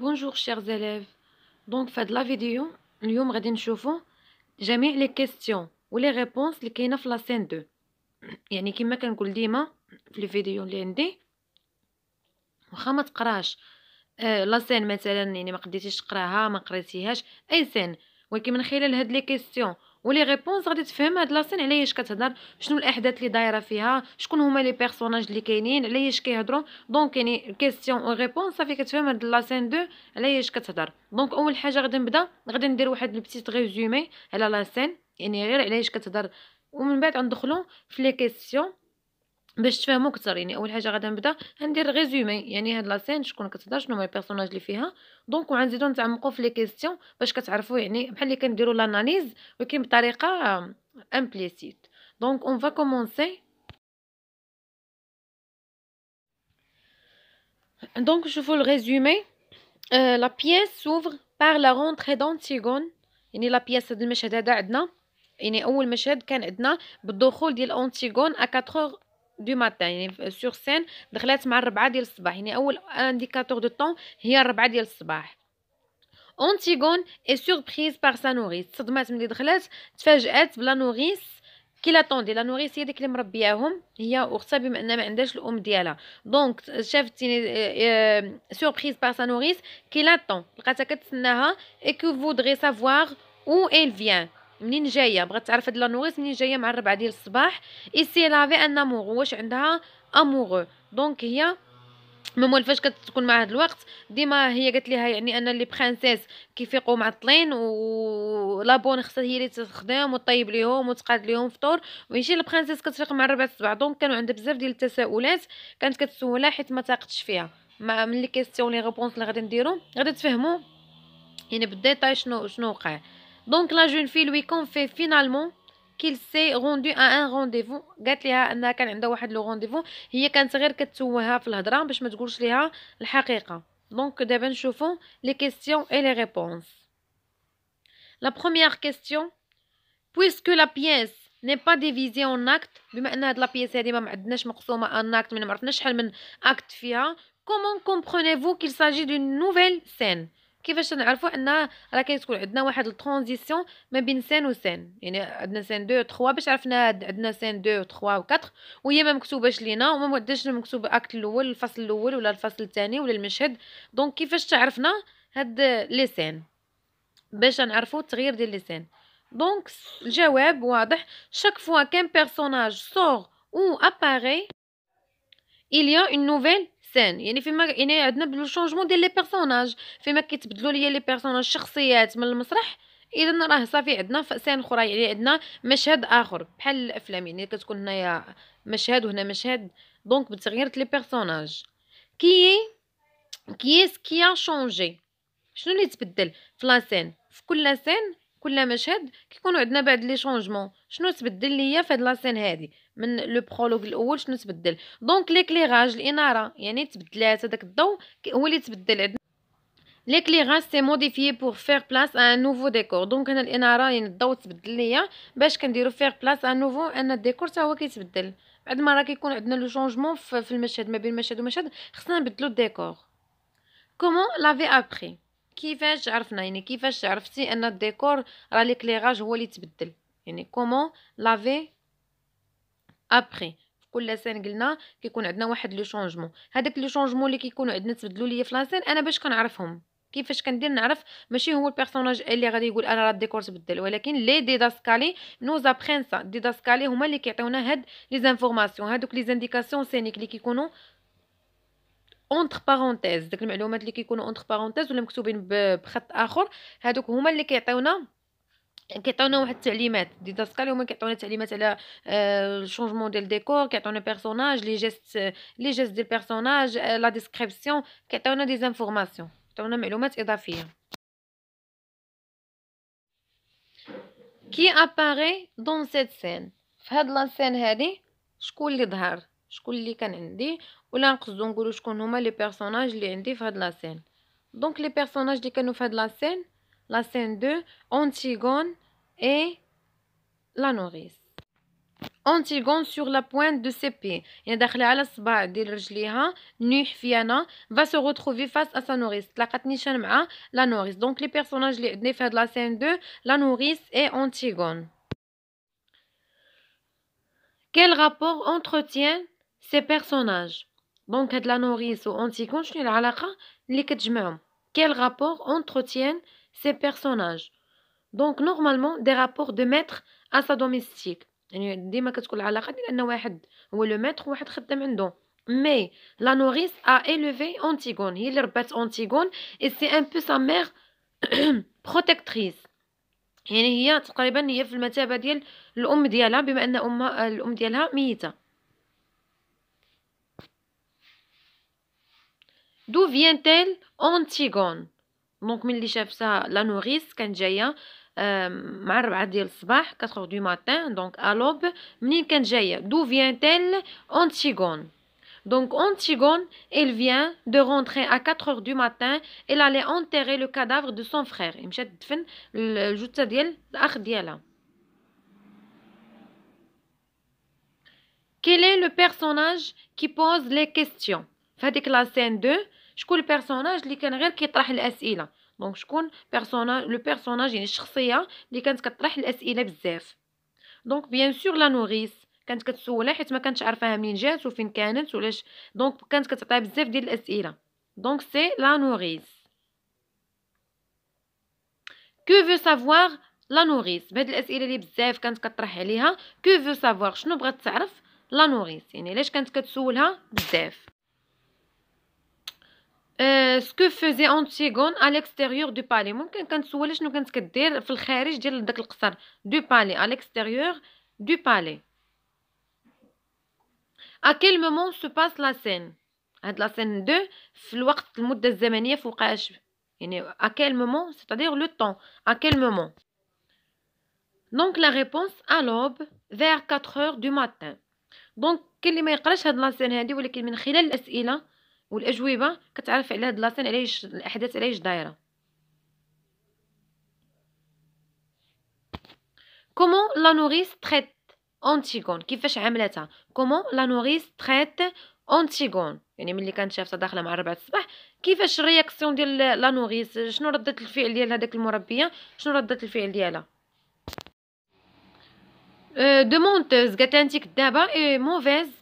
بونجور شيرز élèves دونك فهاد لا فيديو اليوم غادي نشوفو جميع لي كيسيون ولي ريبونس اللي كاينه في لاسين 2 يعني كما كنقول ديما في فيديو اللي عندي واخا ما تقراش لا لاسين مثلا يعني ما قديتيش تقراها ما قريتيهاش اي سين ولكن من خلال هاد لي كيسيون ولي ريبونس غادي تفهم هاد لاسين علاش كتهضر شنو الاحداث اللي دايره فيها شكون هما لي بيرسوناج اللي كاينين علاش كيهضروا دونك يعني كيسيون و ريبونس صافي كتفهم هاد لاسين دو علاش كتهضر دونك اول حاجه غادي نبدا غادي ندير واحد البيتيت ريزومي على لاسين يعني غير علاش كتهضر ومن بعد غندخلو في لي كيسيون باش تفهموا اكثر يعني اول حاجه غادي نبدا غندير ريزومي يعني هاد لاسين شكون كتهضر شنو هما البيرسوناج اللي فيها دونك وغنزيدو نتعمقوا في لي كيسيون باش كتعرفوا يعني بحال اللي كنديروا لاناليز ولكن بطريقه امبليسيت دونك اون فا كومونسي دونك نشوفوا الريزومي لا بيس سوفر بار لا رونتري دونتيغون يعني لا بيس هاد المشهد هذا عندنا يعني اول مشهد كان عندنا بالدخول ديال اونتيغون ا 4 دو ماتان يعني سور سين دخلات مع الربعة ديال الصباح يعني اول انديكاتور دو طون هي الربعة ديال الصباح اونتيغون اي سوربريز بار سا نوريس صدمات ملي دخلات تفاجات بلا نوريس كي لاطوندي لا نوريس هي ديك اللي مربياهم هي اختها بما ان ما عندهاش الام ديالها دونك شافت يعني سوربريز بار سا نوريس كي لاطون لقاتها كتسناها اي كو فودري سافوار او ايل فيان منين جايه بغات تعرف هاد لانويز منين جايه مع الربعه ديال الصباح اي سي لافي ان امور واش عندها امور دونك هي ماما فاش كتكون مع هاد الوقت ديما هي قالت ليها يعني ان لي برينسيس كيفيقوا معطلين و لابون خصها هي اللي تخدم وطيب ليهم وتقاد ليهم فطور وماشي البرانسيس كتفيق مع الربع الصباح دونك كانوا عندها بزاف ديال التساؤلات كانت كتسولها حيت ما تاقتش فيها مع من لي كيسيون لي ريبونس اللي غادي نديرو غادي تفهموا يعني بالديتاي شنو شنو وقع دونك لا جون في لوي كونفي فينالمون كيل سي روندو ان رونديفو قالت ليها انها كان عندها واحد لو رونديفو هي كانت غير كتوهها في الهضره باش ما تقولش ليها الحقيقه دونك دابا نشوفو لي كيسيون اي لي ريبونس لا بروميير كيسيون بويسكو لا بييس ني با ديفيزي اون اكت بما ان هاد لا بييس هادي ما عندناش مقسومه ان اكت ما عرفناش شحال من اكت فيها كومون كومبرونيفو كيل ساجي دون نوفيل سين كيفاش نعرفوا ان راه كتكون عندنا واحد الترانزيسيون ما بين سين و سين يعني عندنا سين 2 و 3 باش عرفنا عندنا سين 2 و 3 و 4 وهي ما مكتوباش لينا وما مداش مكتوب الاكت الاول الفصل الاول ولا الفصل الثاني ولا المشهد دونك كيفاش تعرفنا هاد لي سين باش نعرفوا التغيير ديال لي سين دونك الجواب واضح شاك فوا كان بيرسوناج سور او اباري il y a une nouvelle سين يعني فيما يعني عندنا لو شونجمون ديال لي بيرسوناج فيما كيتبدلوا ليا لي بيرسوناج الشخصيات من المسرح اذا راه صافي عندنا فأسان اخرى يعني عندنا مشهد اخر بحال الافلام يعني كتكون هنايا مشهد وهنا مشهد دونك بتغيير لي بيرسوناج كي كي سكي ا شونجي شنو اللي تبدل في لاسين في كل سين كل مشهد كيكونوا عندنا بعد لي شونجمون شنو تبدل ليا في هاد لاسين هادي من لو برولوغ الاول شنو تبدل دونك ليكليراج الاناره يعني تبدلات هذاك الضوء هو اللي تبدل عندنا ليكليراج سي موديفي بور فير بلاس ان نوفو ديكور دونك انا الاناره يعني الضوء تبدل ليا باش كنديرو فير بلاس ان نوفو ان الديكور حتى هو كيتبدل بعد ما راه كيكون عندنا لو شونجمون في المشهد ما بين مشهد ومشهد خصنا نبدلو الديكور كومون لافي ابري كيفاش عرفنا يعني كيفاش عرفتي ان الديكور راه ليكليغاج هو اللي تبدل يعني كومون لافي ابري كل لسان قلنا كيكون عندنا واحد لو شونجمون هذاك لو شونجمون اللي كيكونوا عندنا تبدلوا ليا في لاسين انا باش كنعرفهم كيفاش كندير نعرف ماشي هو البيرسوناج اللي غادي يقول انا راه الديكور تبدل ولكن لي ديداسكالي نو زابرينسا سا ديداسكالي هما اللي كيعطيونا هاد لي زانفورماسيون هادوك لي زانديكاسيون سينيك اللي كيكونوا اونتر بارونتيز داك المعلومات اللي كيكونوا اونتر بارونتيز ولا مكتوبين بخط اخر هادوك هما اللي كيعطيونا كيعطيونا واحد التعليمات دي داسكال هما كيعطيونا تعليمات على الشونجمون ديال ديكور كيعطيونا بيرسوناج لي جيست لي جيست ديال بيرسوناج لا ديسكريبسيون كيعطيونا دي زانفورماسيون كيعطيونا معلومات اضافيه كي اباري دون سيت سين في هاد لا سين هادي شكون اللي ظهر شكون اللي كان عندي Donc, les personnages qui nous font la scène, la scène 2, Antigone et la nourrice. Antigone sur la pointe de ses pieds, va se retrouver face à sa nourrice. Donc, les personnages qui nous font la scène 2, la nourrice et Antigone. Quel rapport entretient ces personnages دونك هاد لا نوريس و انتيكون شنو العلاقه اللي كتجمعهم كيل رابور اونتروتيان سي بيرسوناج دونك نورمالمون دي رابور دو ماتر ا سا دوميستيك يعني ديما كتكون العلاقه ديال ان واحد هو لو ماتر وواحد خدام عنده مي لا نوريس ا ايليفي انتيغون هي اللي ربات انتيغون اي سي ان بو سا مير بروتيكتريس يعني هي تقريبا هي في المثابه ديال الام ديالها بما ان امها الام ديالها ميته D'où vient-elle Antigone Donc, ملي شاف سا la nourrice كانت جايه مع 4 ديال الصباح 4 donc à l'aube. الوب منين كانت جايه d'où vient-elle Antigone Donc Antigone, elle vient de rentrer à 4 heures du matin. Elle allait enterrer le cadavre de son frère. Quel est le personnage qui pose les questions C'est la scène 2, شكون البيرسوناج اللي كان غير كيطرح الاسئله دونك شكون بيرسوناج لو بيرسوناج يعني الشخصيه اللي كانت كطرح الاسئله بزاف دونك بيان سور لا نوريس كانت كتسولها حيت ما كانتش عارفاها منين جات وفين كانت ولاش دونك كانت كتعطيها بزاف ديال الاسئله دونك سي لا نوريس كو فو سافوار لا نوريس بهاد الاسئله اللي بزاف كانت كطرح عليها كو فو سافوار شنو بغات تعرف لا نوريس يعني علاش كانت كتسولها بزاف سكو فوزي اونتيغون على الاكستيريور دو بالي ممكن كنتسول شنو كانت كدير في الخارج ديال داك القصر دو بالي على الاكستيريور دو بالي ا كيل مومون سو باس لا سين هاد لا سين دو في الوقت المده الزمنيه فوقاش يعني ا كيل مومون c'est-à-dire le temps à quel moment دونك لا ريبونس ا لوب vers 4 heures du matin دونك كل اللي ما يقراش هاد لا سين هادي ولكن من خلال الاسئله والاجوبه كتعرف على هاد لاسين علاش الاحداث علاش دايره كومون لا نوريس تريت اونتيغون كيفاش عملتها كومون لا نوريس تريت اونتيغون يعني ملي كانت شافتها داخله مع 4 الصباح كيفاش الرياكسيون ديال لا نوريس شنو ردت الفعل ديال هذاك المربيه شنو ردت الفعل ديالها دومونتوز قالت لها انت كدابه موفيز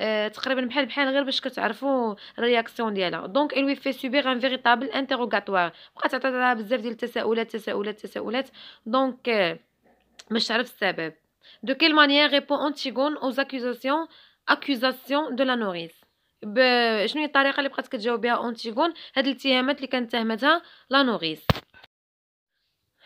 آه، تقريبا بحال بحال غير باش كتعرفوا الرياكسيون ديالها دونك الوي في سوبي ان فيريتابل انتروغاتوار بقات عطاتها بزاف ديال التساؤلات تساؤلات تساؤلات دونك آه، باش تعرف السبب دو كيل مانيير ريبون انتيغون او زاكوزاسيون اكوزاسيون دو لا نوريس شنو هي الطريقه اللي بقات كتجاوب بها اونتيغون هاد الاتهامات اللي كانت تهمتها لا نوريس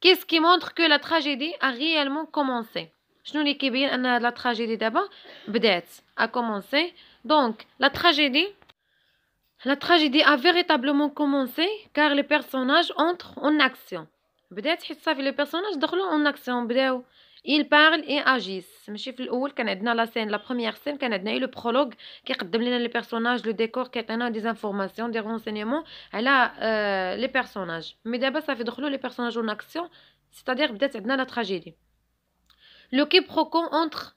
Qu'est-ce qui montre que la tragédie a réellement commencé Je la tragédie d'abord a commencé. Donc, la tragédie, la tragédie a véritablement commencé car les personnages entrent en action. les personnages entrent en action. Ils parlent et agissent. La, scène, la première scène, on a eu le prologue qui donné les personnages, le décor, qui a des informations, des renseignements, elle a euh, les personnages. Mais d'abord, ça fait drôle les personnages en action, c'est-à-dire peut-être la tragédie. Le quiproquo entre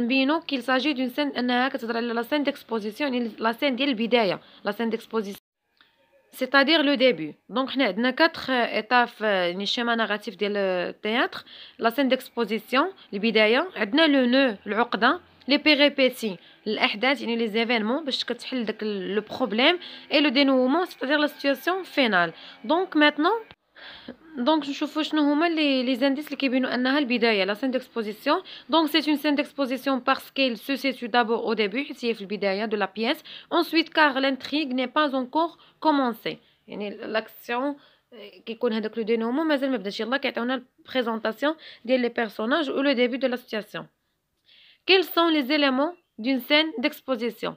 nous qu'il s'agit d'une scène d'exposition, euh, la scène d'exposition, la la scène d'exposition, c'est-à-dire le début. Donc, nous avons quatre euh, étapes, euh, du schéma narratif du théâtre, la scène d'exposition, le bédéa, le nœud, le roc, les péripéties, les événements, le problème, et le dénouement, c'est-à-dire la situation finale. Donc, maintenant... Donc, je cherche les indices qui nous ont donné à la scène d'exposition. Donc, c'est une scène d'exposition parce qu'elle se situe d'abord au début, c'est le bideailleur de la pièce, ensuite, car l'intrigue n'est pas encore commencée. L'action euh, qui connaît le plus de nos mots, mais elle me dit que c'est une présentation des personnages ou le début de la situation. Quels sont les éléments d'une scène d'exposition?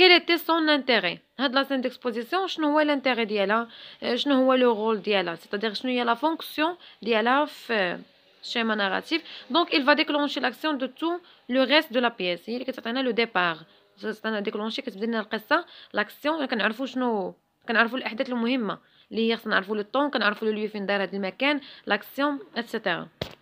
كيل تي سون انتيغي هاد لا سين ديكسبوزيسيون شنو هو الانتيغي ديالها شنو هو لو رول ديالها سيتادير شنو هي لا فونكسيون ديالها في شيما ناراتيف دونك il va déclencher l'action de tout le reste de la pièce. هي اللي كتعطينا لو ديبار كتعطينا ديكلونشي كتبدا لنا القصه لاكسيون كنعرفو شنو كنعرفو الاحداث المهمه اللي هي خصنا نعرفو لو طون كنعرفو لو لي فين داير هذا المكان لاكسيون اتسيتيرا